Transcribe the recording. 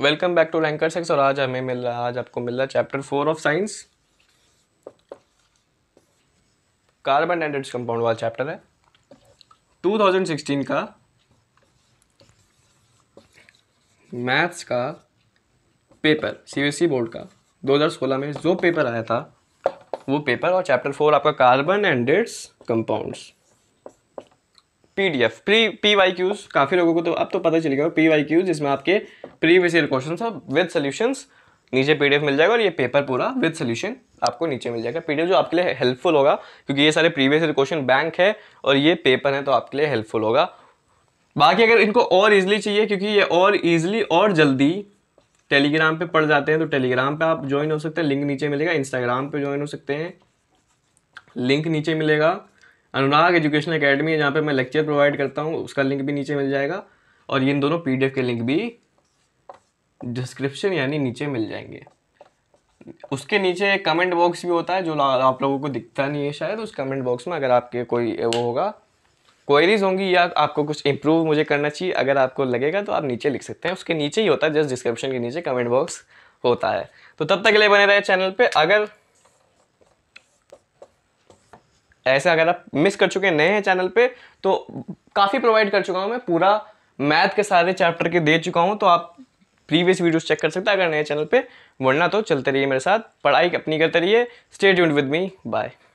welcome back to लैंकर सेक्स और आज हमें मिल रहा है आज आपको मिल रहा है chapter four of science carbon and its compound वाला चैप्टर है 2016 का मैथ्स का पेपर सी e बोर्ड का 2016 में जो पेपर आया था वो पेपर और चैप्टर फोर आपका carbon and its compounds P D F free P Y Qs काफ़ी लोगों को तो अब तो पता चल गया पी वाई क्यूज जिसमें आपके previous year question with solution नीचे पी मिल जाएगा और ये पेपर पूरा विद सोल्यूशन आपको नीचे मिल जाएगा पी जो आपके लिए हेल्पफुल होगा क्योंकि ये सारे प्रीवियस ईयर क्वेश्चन बैंक है और ये पेपर है तो आपके लिए हेल्पफुल होगा बाकी अगर इनको और ईजिली चाहिए क्योंकि ये और ईजिली और जल्दी टेलीग्राम पे पढ़ जाते हैं तो टेलीग्राम पे आप ज्वाइन हो सकते हैं लिंक नीचे मिलेगा इंस्टाग्राम पे ज्वाइन हो सकते हैं लिंक नीचे मिलेगा अनुराग एजुकेशन अकेडमी है जहाँ पर मैं लेक्चर प्रोवाइड करता हूँ उसका लिंक भी नीचे मिल जाएगा और इन दोनों पी के लिंक भी डिस्क्रिप्शन यानी नीचे मिल जाएंगे उसके नीचे एक कमेंट बॉक्स भी होता है जो आप लोगों को दिखता नहीं है शायद उस कमेंट बॉक्स में अगर आपके कोई वो होगा क्वेरीज होंगी या आपको कुछ इम्प्रूव मुझे करना चाहिए अगर आपको लगेगा तो आप नीचे लिख सकते हैं उसके नीचे ही होता है जस्ट डिस्क्रिप्शन के नीचे कमेंट बॉक्स होता है तो तब तक ले बने रहे चैनल पर अगर ऐसे अगर आप मिस कर चुके नए हैं चैनल पे तो काफ़ी प्रोवाइड कर चुका हूँ मैं पूरा मैथ के सारे चैप्टर के दे चुका हूँ तो आप प्रीवियस वीडियोस चेक कर सकते हैं अगर नए चैनल पे वरना तो चलते रहिए मेरे साथ पढ़ाई अपनी करते रहिए stay tuned with me bye